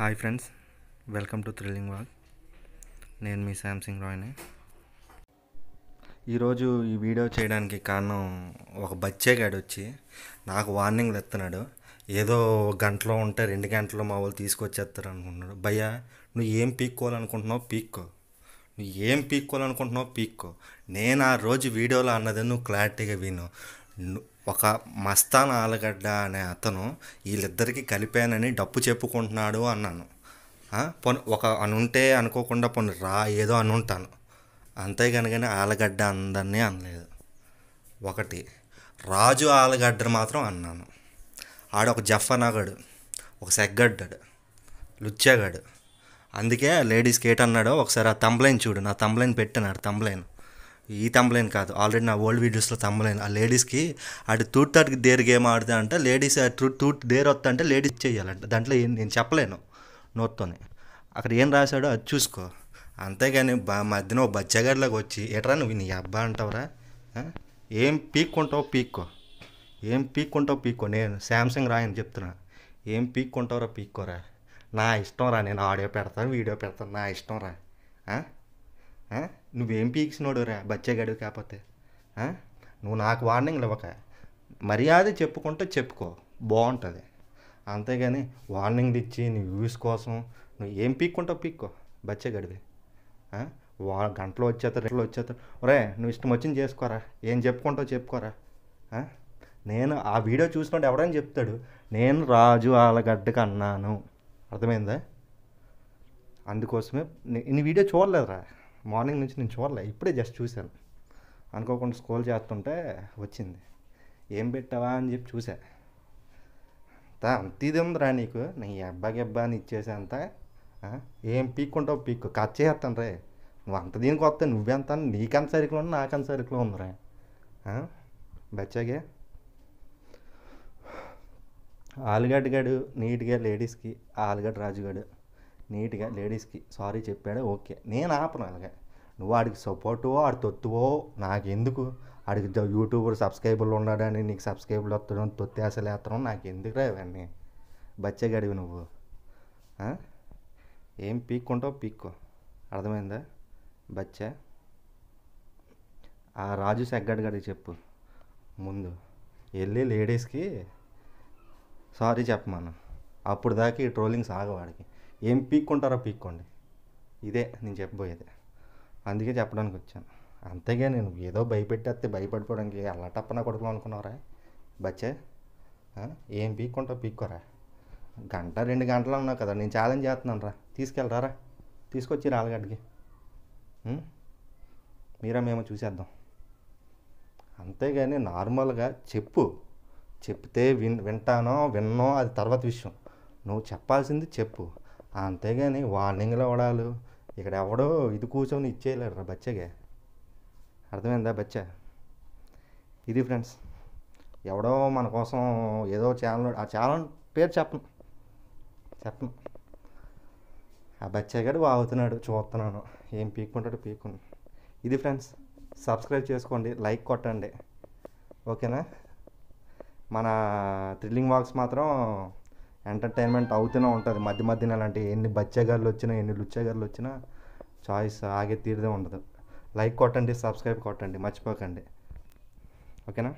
hi friends welcome to thrilling wall నేను మీ శాంసింగ్ రాయ్నే ఈరోజు ఈ వీడియో చేయడానికి కారణం ఒక బచ్చేగాడు వచ్చి నాకు వార్నింగ్ తెస్తున్నాడు ఏదో గంటలో ఉంటే రెండు గంటల్లో మా వాళ్ళు తీసుకొచ్చేస్తారు అనుకుంటున్నాడు భయ్యా నువ్వు ఏం పీక్కోవాలనుకుంటున్నావు పీక్కో నువ్వు ఏం పీక్కోవాలనుకుంటున్నావు పీక్కో నేను ఆ రోజు వీడియోలో అన్నది నువ్వు క్లారిటీగా విను ఒక మస్తాన్ ఆలుగడ్డ అనే అతను వీళ్ళిద్దరికీ కలిపానని డప్పు చెప్పుకుంటున్నాడు అన్నాను పొన్ ఒక అనుంటే అనుకోకుండా పొన్ రా ఏదో అనుంటాను అంతే కనుకనే ఆలుగడ్డ అందరినీ అనలేదు ఒకటి రాజు ఆలుగడ్డ మాత్రం అన్నాను ఆడ ఒక జఫనాగాడు ఒక సెగ్గడ్డాడు లుచ్చాగాడు అందుకే లేడీస్కి ఏటన్నాడో ఒకసారి ఆ తంబ్లైన్ చూడు నా తంబ్లైన్ పెట్టాను ఆడు తంబ్లైన్ ఈ తమ్మలేను కాదు ఆల్రెడీ నా ఓల్డ్ వీడియోస్లో తమ్మలేను ఆ లేడీస్కి అటు టూట్ థర్డ్ డేర్ గేమ్ ఆడితే అంటే లేడీస్ టూట్ దేర్ వస్తా అంటే లేడీస్ చేయాలంట దాంట్లో ఏం నేను చెప్పలేను నోట్తోనే అక్కడ ఏం రాశాడో అది చూసుకో అంతేగాని బా మధ్యన ఓ బచ్చగాడిలోకి వచ్చి ఎట్రా నువ్వు నీ అబ్బా అంటావురా ఏం పీక్కుంటావు పీక్కో ఏం పీక్కుంటావు పీక్కో నేను శాంసంగ్ రాయని చెప్తున్నా ఏం పీక్కుంటావురా పీక్కోరా నా ఇష్టం రా నేను ఆడియో పెడతాను వీడియో పెడతాను నా ఇష్టం రా నువ్వేం పీక్సినోడు రా బచ్చేగాడు కాకపోతే నువ్వు నాకు వార్నింగ్లు ఇవ్వక మర్యాద చెప్పుకుంటే చెప్పుకో బాగుంటుంది అంతేగాని వార్నింగ్లు ఇచ్చి నీ వ్యూస్ కోసం నువ్వు ఏం పీక్కుంటావు పీక్కో బచ్చగడివి వా గంటలో వచ్చేస్తారు రెండు వచ్చేస్తారు ఒరే నువ్వు ఇష్టం వచ్చింది చేసుకోరా ఏం చెప్పుకుంటావు చెప్పుకోరా నేను ఆ వీడియో చూసినప్పుడు ఎవడని చెప్తాడు నేను రాజు ఆలగడ్డకి అన్నాను అర్థమైందా అందుకోసమే నీ వీడియో చూడలేదురా మార్నింగ్ నుంచి నేను చూడలే ఇప్పుడే జస్ట్ చూశాను అనుకోకుండా స్కోల్ చేస్తుంటే వచ్చింది ఏం పెట్టావా అని చెప్పి చూసా అంతా అంత ఇది ఉందిరా నీకు నీ అబ్బా అని ఇచ్చేసేంత ఏం పీక్కుంటావు పీక్ కట్ చేస్తాను రే నువ్వు అంత దీనికి వస్తావు నువ్వెంత నీకంత సరికలో ఉంది నాకంత సరికలో ఉందిరా బెచ్చగే ఆలుగడ్డగాడు నీట్గా లేడీస్కి ఆలుగడ్డ రాజుగాడు నీట్గా లేడీస్కి సారీ చెప్పాడు ఓకే నేను ఆపను అలాగే నువ్వు ఆడికి సపోర్టువో ఆడి తొత్తువో నాకెందుకు ఆడికి యూట్యూబర్ సబ్స్క్రైబర్లు ఉన్నాడని నీకు సబ్స్క్రైబర్లు వస్తున్నాం తొత్తి అసలు వేస్తున్నాం నాకు ఎందుకురా ఇవన్నీ బచ్చగడివి నువ్వు ఏం పీక్కుంటావు పీక్కు అర్థమైందా బచ్చ ఆ రాజు సెగ్గడ్ గడికి చెప్పు ముందు వెళ్ళి లేడీస్కి సారీ చెప్పమాను అప్పుడు దాకా ఈ ట్రోలింగ్ సాగవాడికి ఏం పీక్కుంటారో పీక్కోండి ఇదే నేను చెప్పబోయేది అందుకే చెప్పడానికి వచ్చాను అంతేగా నేను ఏదో భయపెట్టేస్తే భయపడిపోవడానికి అల్లటప్పన కొడుకులు అనుకున్నావురా బచ్చే ఏం పీక్కుంటావు పీక్కోరా గంట రెండు గంటలు ఉన్నావు కదా నేను ఛాలెంజ్ చేస్తున్నాను రా తీసుకెళ్ళరా తీసుకొచ్చి రాలగడ్డికి మీరా మేము చూసేద్దాం అంతేగాని నార్మల్గా చెప్పు చెప్తే విన్ వింటానో విన్నో అది తర్వాత విషయం నువ్వు చెప్పాల్సింది చెప్పు అంతేగాని వార్నింగ్లు అవడాలు ఇక్కడ ఎవడో ఇది కూర్చొని ఇచ్చేయలేరు రా బచ్చగా అర్థమైందా బచ్చ ఇది ఫ్రెండ్స్ ఎవడో మన కోసం ఏదో ఛానల్ ఆ ఛానల్ పేరు చెప్పను చెప్పను ఆ బచ్చగాడు వాగుతున్నాడు చూస్తున్నాను ఏం పీక్కుంటాడు పీక్కుని ఇది ఫ్రెండ్స్ సబ్స్క్రైబ్ చేసుకోండి లైక్ కొట్టండి ఓకేనా మన థ్రిల్లింగ్ వాక్స్ మాత్రం ఎంటర్టైన్మెంట్ అవుతూనే ఉంటుంది మధ్య మధ్యన అలాంటి ఎన్ని బచ్చగాళ్ళు వచ్చినా ఎన్ని లుచ్చగాళ్ళు వచ్చినా చాయిస్ ఆగే తీరుదే ఉండదు లైక్ కొట్టండి సబ్స్క్రైబ్ కొట్టండి మర్చిపోకండి ఓకేనా